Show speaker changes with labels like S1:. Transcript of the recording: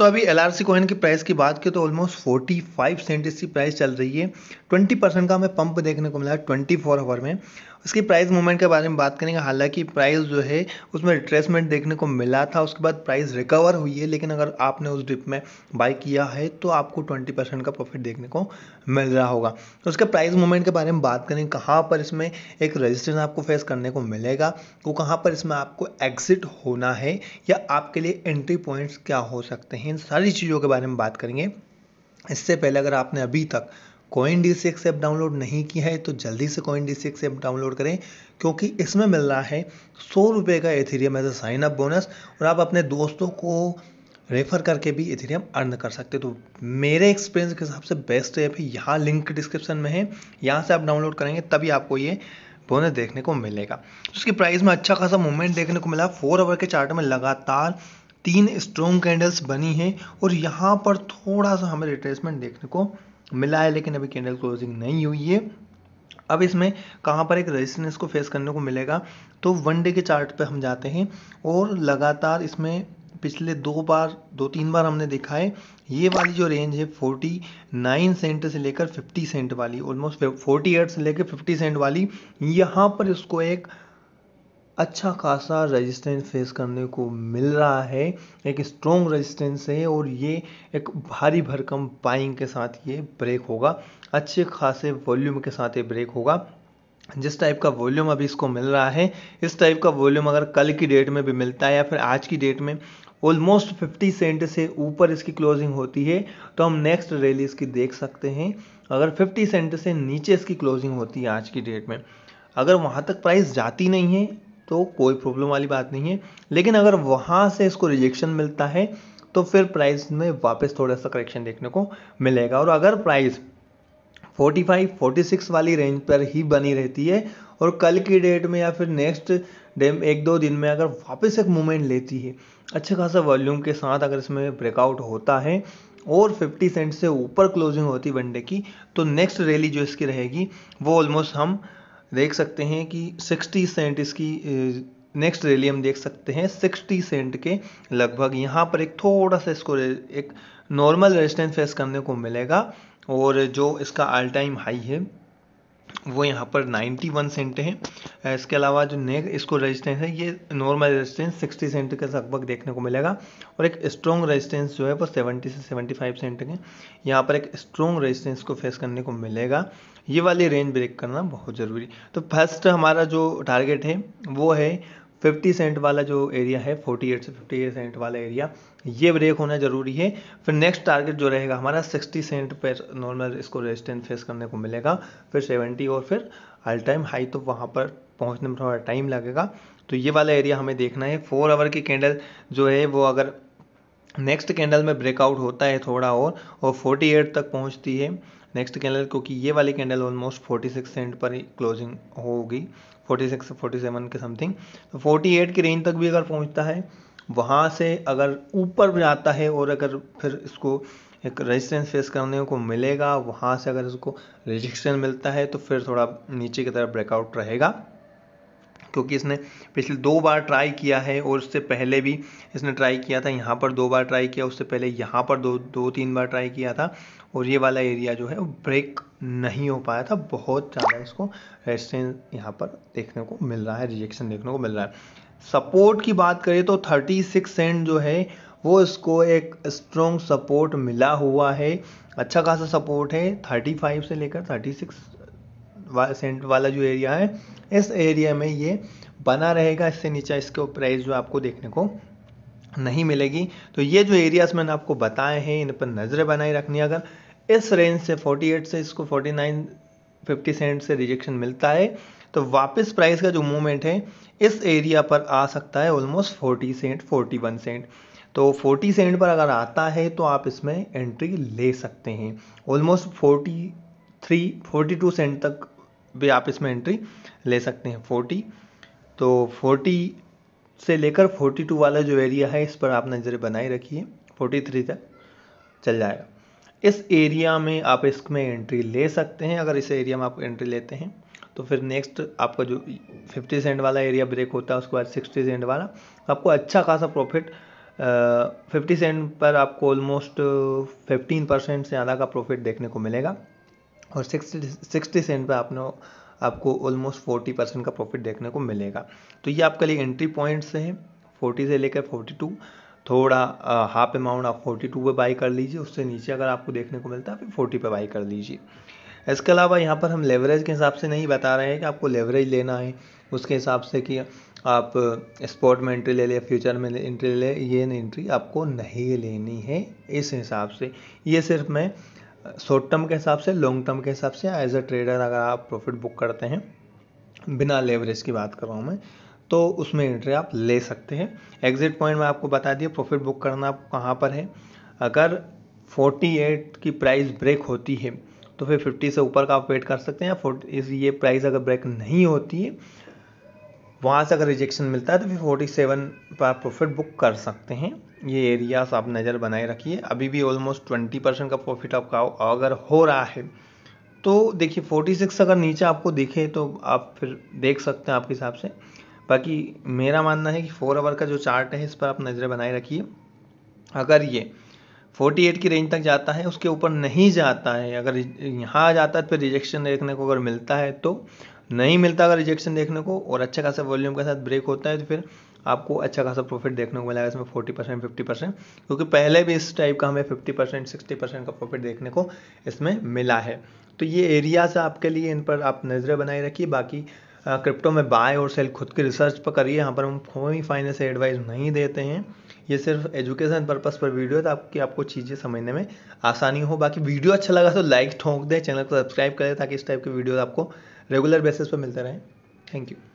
S1: तो अभी L R C की प्राइस की बात की तो ऑलमोस्ट फोर्टी फाइव सेंट इसकी प्राइस चल रही है ट्वेंटी परसेंट का हमें पंप देखने को मिला है ट्वेंटी फोर आवर में उसकी प्राइस मूवमेंट के बारे में बात करेंगे हालांकि प्राइस जो है उसमें रिट्रेसमेंट देखने को मिला था उसके बाद प्राइस रिकवर हुई है लेकिन अगर आपने उस डिप में बाई किया है तो आपको ट्वेंटी परसेंट का प्रॉफिट देखने को मिल रहा होगा तो उसके प्राइस मूवमेंट के बारे में बात करें कहाँ पर इसमें एक रजिस्ट्रेशन आपको फेस करने को मिलेगा वो कहाँ पर इसमें आपको एग्जिट होना है या आपके लिए एंट्री पॉइंट्स क्या हो सकते हैं इन सारी चीज़ों के बारे में बात करेंगे इससे पहले अगर आपने अभी तक coin D C X app download नहीं किया है तो जल्दी से coin D C X app download करें क्योंकि इसमें मिल रहा है सौ रुपये का Ethereum as a sign up bonus और आप अपने दोस्तों को रेफर करके भी एथेरियम अर्न कर सकते हो तो मेरे एक्सपीरियंस के हिसाब से बेस्ट ऐप है यहाँ लिंक डिस्क्रिप्शन में है यहाँ से आप डाउनलोड करेंगे तभी आपको ये बोनस देखने को मिलेगा उसकी तो प्राइस में अच्छा खासा मूवमेंट देखने को मिला फोर आवर के चार्ट में लगातार तीन स्ट्रॉन्ग कैंडल्स बनी हैं और यहाँ पर थोड़ा सा हमें रिट्रेसमेंट देखने को मिला है लेकिन अभी कैंडल क्लोजिंग नहीं हुई है अब इसमें कहाँ पर एक रेजिस्टेंस को फेस करने को मिलेगा तो वन डे के चार्ट पे हम जाते हैं और लगातार इसमें पिछले दो बार दो तीन बार हमने देखा है ये वाली जो रेंज है 49 सेंट से लेकर 50 सेंट वाली ऑलमोस्ट 48 से लेकर 50 सेंट वाली यहाँ पर इसको एक अच्छा खासा रेजिस्टेंस फेस करने को मिल रहा है एक स्ट्रॉन्ग रेजिस्टेंस है और ये एक भारी भरकम बाइंग के साथ ये ब्रेक होगा अच्छे खासे वॉल्यूम के साथ ये ब्रेक होगा जिस टाइप का वॉल्यूम अभी इसको मिल रहा है इस टाइप का वॉल्यूम अगर कल की डेट में भी मिलता है या फिर आज की डेट में ऑलमोस्ट 50 सेंट से ऊपर इसकी क्लोजिंग होती है तो हम नेक्स्ट रैली इसकी देख सकते हैं अगर 50 सेंट से नीचे इसकी क्लोजिंग होती है आज की डेट में अगर वहाँ तक प्राइस जाती नहीं है तो कोई प्रॉब्लम वाली बात नहीं है लेकिन अगर वहाँ से इसको रिजेक्शन मिलता है तो फिर प्राइस में वापस थोड़ा सा करेक्शन देखने को मिलेगा और अगर प्राइस 45, 46 वाली रेंज पर ही बनी रहती है और कल की डेट में या फिर नेक्स्ट डे एक दो दिन में अगर वापस एक मूवमेंट लेती है अच्छे खासा वॉल्यूम के साथ अगर इसमें ब्रेकआउट होता है और 50 सेंट से ऊपर क्लोजिंग होती वनडे की तो नेक्स्ट रैली जो इसकी रहेगी वो ऑलमोस्ट हम देख सकते हैं कि सिक्सटी सेंट इसकी नेक्स्ट रैली हम देख सकते हैं सिक्सटी सेंट के लगभग यहाँ पर एक थोड़ा सा इसको एक नॉर्मल रेजिस्टेंस फेस करने को मिलेगा और जो इसका ऑल टाइम हाई है वो यहाँ पर 91 सेंट है इसके अलावा जो नेग इसको रेजिस्टेंस है ये नॉर्मल रेजिस्टेंस 60 सेंट के लगभग देखने को मिलेगा और एक स्ट्रॉन्ग रेजिस्टेंस जो है वो 70 से 75 सेंट के यहाँ पर एक स्ट्रॉन्ग रेजिस्टेंस को फेस करने को मिलेगा ये वाली रेंज ब्रेक करना बहुत ज़रूरी तो फर्स्ट हमारा जो टारगेट है वो है 50 सेंट वाला जो एरिया है 48 से 58 सेंट वाला एरिया ये ब्रेक होना ज़रूरी है फिर नेक्स्ट टारगेट जो रहेगा हमारा 60 सेंट पर नॉर्मल इसको रेजिस्टेंस फेस करने को मिलेगा फिर 70 और फिर ऑल टाइम हाई तो वहाँ पर पहुँचने में थोड़ा टाइम लगेगा तो ये वाला एरिया हमें देखना है फोर आवर की कैंडल जो है वो अगर नेक्स्ट कैंडल में ब्रेकआउट होता है थोड़ा और और 48 तक पहुंचती है नेक्स्ट कैंडल क्योंकि ये वाली कैंडल ऑलमोस्ट 46 सेंट पर ही क्लोजिंग होगी 46 से 47 के समथिंग तो 48 की रेंज तक भी अगर पहुंचता है वहाँ से अगर ऊपर जाता है और अगर फिर इसको एक रेजिस्टेंस फेस करने को मिलेगा वहाँ से अगर इसको रेजिस्टेंस मिलता है तो फिर थोड़ा नीचे की तरफ ब्रेकआउट रहेगा क्योंकि इसने पिछले दो बार ट्राई किया है और उससे पहले भी इसने ट्राई किया था यहाँ पर दो बार ट्राई किया उससे पहले यहाँ पर दो दो तीन बार ट्राई किया था और ये वाला एरिया जो है वो ब्रेक नहीं हो पाया था बहुत ज़्यादा इसको रेजिस्टेंस यहाँ पर देखने को मिल रहा है रिजेक्शन देखने को मिल रहा है सपोर्ट की बात करें तो 36 सेंट जो है वो इसको एक स्ट्रॉन्ग सपोर्ट मिला हुआ है अच्छा खासा सपोर्ट है 35 से लेकर 36 सेंट वाला जो एरिया है इस एरिया में ये बना रहेगा इससे नीचे इसके प्राइस जो आपको देखने को नहीं मिलेगी तो ये जो एरियाज मैंने आपको बताए हैं इन पर नज़रें बनाए रखनी अगर इस रेंज से 48 से इसको 49 50 सेंट से रिजेक्शन मिलता है तो वापस प्राइस का जो मूवमेंट है इस एरिया पर आ सकता है ऑलमोस्ट 40 सेंट 41 सेंट तो 40 सेंट पर अगर आता है तो आप इसमें एंट्री ले सकते हैं ऑलमोस्ट 43 42 सेंट तक भी आप इसमें एंट्री ले सकते हैं फोर्टी तो फोर्टी से लेकर फोर्टी टू वाला जो एरिया है इस पर आप नज़र बनाए रखिए फोर्टी थ्री तक चल जाएगा इस एरिया में आप इसमें एंट्री ले सकते हैं अगर इस एरिया में आप एंट्री लेते हैं तो फिर नेक्स्ट आपका जो 50 सेंट वाला एरिया ब्रेक होता है उसके बाद 60 सेंट वाला आपको अच्छा खासा प्रॉफिट फिफ्टी सेंट पर आपको ऑलमोस्ट फिफ्टीन परसेंट से ज़्यादा का प्रॉफिट देखने को मिलेगा और सिक्सटी सिक्सटी सेंट पर आपने आपको ऑलमोस्ट फोर्टी परसेंट का प्रॉफिट देखने को मिलेगा तो ये आपके लिए एंट्री पॉइंट्स हैं फोर्टी से लेकर फोर्टी टू थोड़ा हाफ अमाउंट आप फोर्टी टू पर बाई कर लीजिए उससे नीचे अगर आपको देखने को मिलता है फिर फोर्टी पर बाई कर लीजिए इसके अलावा यहाँ पर हम लेवरेज के हिसाब से नहीं बता रहे हैं कि आपको लेवरेज लेना है उसके हिसाब से कि आप स्पॉट में एंट्री ले लें फ्यूचर में एंट्री ले लें ये एंट्री आपको नहीं लेनी है इस हिसाब से ये सिर्फ मैं शॉर्ट टर्म के हिसाब से लॉन्ग टर्म के हिसाब से एज अ ट्रेडर अगर आप प्रॉफिट बुक करते हैं बिना लेवरेज की बात कर रहा हूँ मैं तो उसमें एंट्री आप ले सकते हैं एग्जिट पॉइंट में आपको बता दिया प्रॉफिट बुक करना कहाँ पर है अगर 48 की प्राइस ब्रेक होती है तो फिर 50 से ऊपर का आप वेट कर सकते हैं या 40 ये प्राइस अगर ब्रेक नहीं होती है वहाँ से अगर रिजेक्शन मिलता है तो फिर फोर्टी सेवन पर प्रॉफिट बुक कर सकते हैं ये एरियाज आप नज़र बनाए रखिए अभी भी ऑलमोस्ट ट्वेंटी परसेंट का प्रॉफिट आपका अगर हो रहा है तो देखिए फोर्टी सिक्स अगर नीचे आपको दिखे तो आप फिर देख सकते हैं आपके हिसाब से बाकी मेरा मानना है कि फोर आवर का जो चार्ट है इस पर आप नज़रें बनाए रखिए अगर ये 48 की रेंज तक जाता है उसके ऊपर नहीं जाता है अगर यहाँ आ जाता है तो फिर रिजेक्शन देखने को अगर मिलता है तो नहीं मिलता अगर रिजेक्शन देखने को और अच्छा खासा वॉल्यूम के साथ ब्रेक होता है तो फिर आपको अच्छा खासा प्रॉफिट देखने को मिलेगा इसमें फोर्टी परसेंट फिफ्टी परसेंट क्योंकि पहले भी इस टाइप का हमें फिफ्टी परसेंट सिक्सटी परसेंट का प्रॉफिट देखने को इसमें मिला है तो ये एरियाज आपके लिए इन पर आप नज़रें बनाए रखिए बाकी क्रिप्टो में बाय और सेल खुद की रिसर्च पर करिए यहाँ पर हम कोई फाइनेंस एडवाइस नहीं देते हैं ये सिर्फ एजुकेशन पर्पस पर वीडियो है ताकि तो आपको चीज़ें समझने में आसानी हो बाकी वीडियो अच्छा लगा तो लाइक ठोंक दें चैनल को सब्सक्राइब करें ताकि इस टाइप के वीडियोज़ आपको रेगुलर बेसिस पर मिलते रहें थैंक यू